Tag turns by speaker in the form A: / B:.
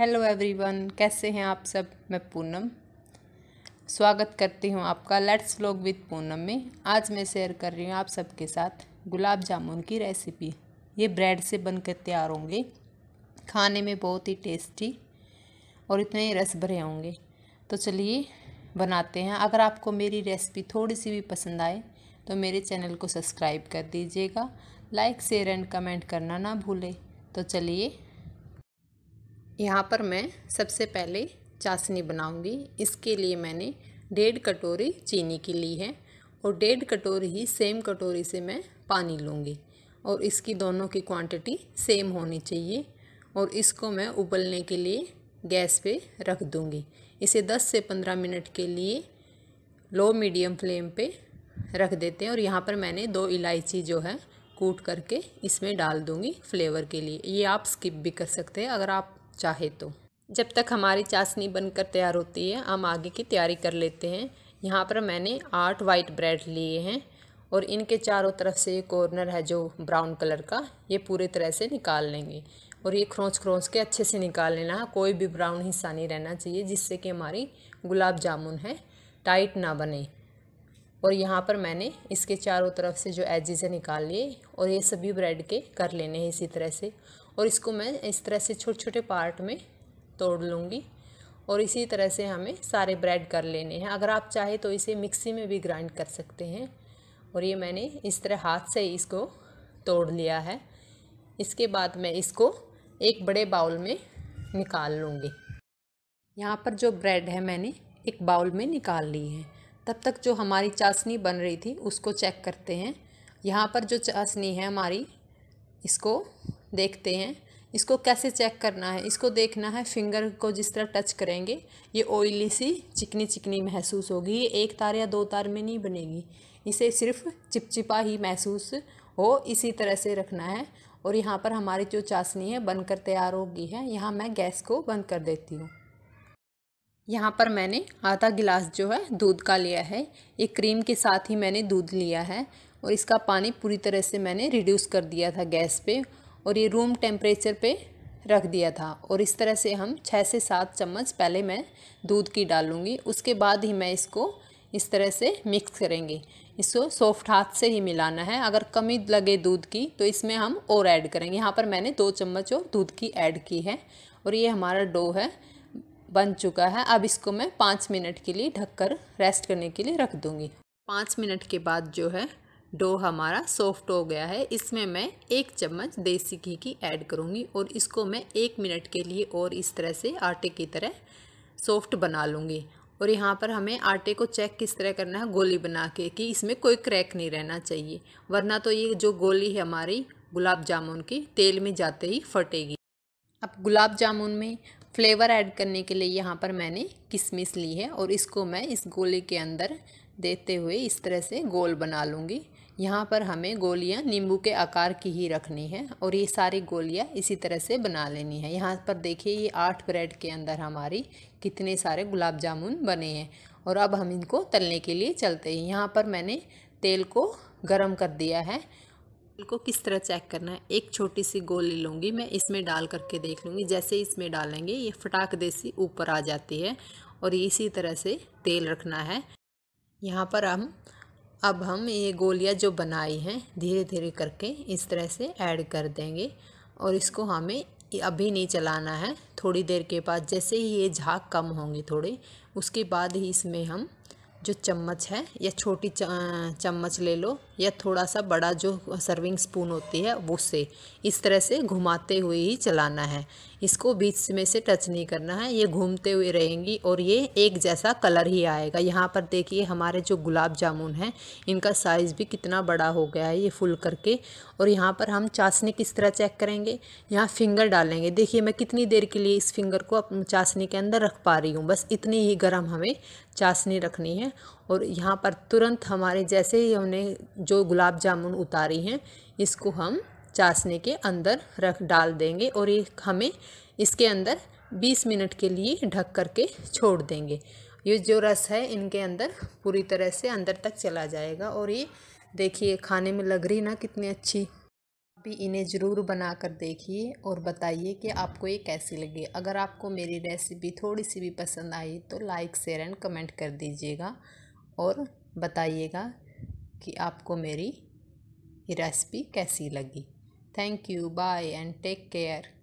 A: hello everyone कैसे हैं आप सब मैं पूनम स्वागत करती हूं आपका लेट्स व्लॉग विद पूनम में आज मैं शेयर कर रही हूं आप सबके साथ गुलाब जामुन की रेसिपी ये ब्रेड से बनकर तैयार होंगे खाने में बहुत ही टेस्टी और इतने ही रस भरे होंगे तो चलिए बनाते हैं अगर आपको मेरी रेसिपी थोड़ी सी भी पसंद आए तो मेरे चैनल को सब्सक्राइब कर दीजिएगा लाइक शेयर एंड कमेंट करना ना भूलें तो चलिए यहाँ पर मैं सबसे पहले चाशनी बनाऊंगी इसके लिए मैंने डेढ़ कटोरी चीनी की ली है और डेढ़ कटोरी ही सेम कटोरी से मैं पानी लूँगी और इसकी दोनों की क्वांटिटी सेम होनी चाहिए और इसको मैं उबलने के लिए गैस पे रख दूँगी इसे 10 से 15 मिनट के लिए लो मीडियम फ्लेम पे रख देते हैं और यहाँ पर मैंने दो इलायची जो है कूट करके इसमें डाल दूँगी फ्लेवर के लिए ये आप स्किप भी कर सकते हैं अगर आप चाहे तो जब तक हमारी चाशनी बनकर तैयार होती है हम आगे की तैयारी कर लेते हैं यहाँ पर मैंने आठ वाइट ब्रेड लिए हैं और इनके चारों तरफ से ये कॉर्नर है जो ब्राउन कलर का ये पूरे तरह से निकाल लेंगे और ये खरोंच खरोंच के अच्छे से निकाल लेना है कोई भी ब्राउन हिस्सा नहीं रहना चाहिए जिससे कि हमारी गुलाब जामुन है टाइट ना बने और यहाँ पर मैंने इसके चारों तरफ से जो एजिज़ें है निकाल लिए और ये सभी ब्रेड के कर लेने हैं इसी तरह से और इसको मैं इस तरह से छोटे छोटे पार्ट में तोड़ लूँगी और इसी तरह से हमें सारे ब्रेड कर लेने हैं अगर आप चाहे तो इसे मिक्सी में भी ग्राइंड कर सकते हैं और ये मैंने इस तरह हाथ से इसको तोड़ लिया है इसके बाद मैं इसको एक बड़े बाउल में निकाल लूँगी यहाँ पर जो ब्रेड है मैंने एक बाउल में निकाल ली है तब तक जो हमारी चाशनी बन रही थी उसको चेक करते हैं यहाँ पर जो चाशनी है हमारी इसको देखते हैं इसको कैसे चेक करना है इसको देखना है फिंगर को जिस तरह टच करेंगे ये ऑयली सी चिकनी चिकनी महसूस होगी ये एक तार या दो तार में नहीं बनेगी इसे सिर्फ चिपचिपा ही महसूस हो इसी तरह से रखना है और यहाँ पर हमारी जो चाशनी है बनकर तैयार होगी है यहाँ मैं गैस को बंद कर देती हूँ यहाँ पर मैंने आधा गिलास जो है दूध का लिया है ये क्रीम के साथ ही मैंने दूध लिया है और इसका पानी पूरी तरह से मैंने रिड्यूस कर दिया था गैस पे और ये रूम टेम्परेचर पे रख दिया था और इस तरह से हम छः से सात चम्मच पहले मैं दूध की डालूँगी उसके बाद ही मैं इसको इस तरह से मिक्स करेंगे इसको सॉफ्ट हाथ से ही मिलाना है अगर कमी लगे दूध की तो इसमें हम और ऐड करेंगे यहाँ पर मैंने दो चम्मच और दूध की ऐड की है और ये हमारा डो है बन चुका है अब इसको मैं पाँच मिनट के लिए ढककर रेस्ट करने के लिए रख दूँगी पाँच मिनट के बाद जो है डो हमारा सॉफ्ट हो गया है इसमें मैं एक चम्मच देसी घी की ऐड करूँगी और इसको मैं एक मिनट के लिए और इस तरह से आटे की तरह सॉफ्ट बना लूँगी और यहाँ पर हमें आटे को चेक किस तरह करना है गोली बना के कि इसमें कोई क्रैक नहीं रहना चाहिए वरना तो ये जो गोली है हमारी गुलाब जामुन की तेल में जाते ही फटेगी अब गुलाब जामुन में फ्लेवर ऐड करने के लिए यहाँ पर मैंने किशमिश ली है और इसको मैं इस गोली के अंदर देते हुए इस तरह से गोल बना लूँगी यहाँ पर हमें गोलियाँ नींबू के आकार की ही रखनी है और ये सारी गोलियाँ इसी तरह से बना लेनी है यहाँ पर देखिए ये आठ ब्रेड के अंदर हमारी कितने सारे गुलाब जामुन बने हैं और अब हम इनको तलने के लिए चलते हैं यहाँ पर मैंने तेल को गर्म कर दिया है तेल को किस तरह चेक करना है एक छोटी सी गोली लूँगी मैं इसमें डाल करके देख लूँगी जैसे इसमें डालेंगे ये फटाक देसी ऊपर आ जाती है और इसी तरह से तेल रखना है यहाँ पर हम अब हम ये गोलियाँ जो बनाई हैं धीरे धीरे करके इस तरह से ऐड कर देंगे और इसको हमें अभी नहीं चलाना है थोड़ी देर के बाद जैसे ही ये झाग कम होंगे थोड़े उसके बाद ही इसमें हम जो चम्मच है या छोटी चम्मच ले लो या थोड़ा सा बड़ा जो सर्विंग स्पून होती है उससे इस तरह से घुमाते हुए ही चलाना है इसको बीच में से टच नहीं करना है ये घूमते हुए रहेंगी और ये एक जैसा कलर ही आएगा यहाँ पर देखिए हमारे जो गुलाब जामुन हैं इनका साइज़ भी कितना बड़ा हो गया है ये फुल करके और यहाँ पर हम चाशनी किस तरह चेक करेंगे यहाँ फिंगर डालेंगे देखिए मैं कितनी देर के लिए इस फिंगर को चाशनी के अंदर रख पा रही हूँ बस इतनी ही गर्म हमें चाशनी रखनी है और यहाँ पर तुरंत हमारे जैसे ही हमने जो गुलाब जामुन उतारी हैं इसको हम चाशनी के अंदर रख डाल देंगे और ये हमें इसके अंदर 20 मिनट के लिए ढक कर के छोड़ देंगे ये जो रस है इनके अंदर पूरी तरह से अंदर तक चला जाएगा और ये देखिए खाने में लग रही ना कितनी अच्छी भी इन्हें ज़रूर बना कर देखिए और बताइए कि आपको ये कैसी लगी अगर आपको मेरी रेसिपी थोड़ी सी भी पसंद आई तो लाइक शेयर एंड कमेंट कर दीजिएगा और बताइएगा कि आपको मेरी रेसिपी कैसी लगी thank you bye and take care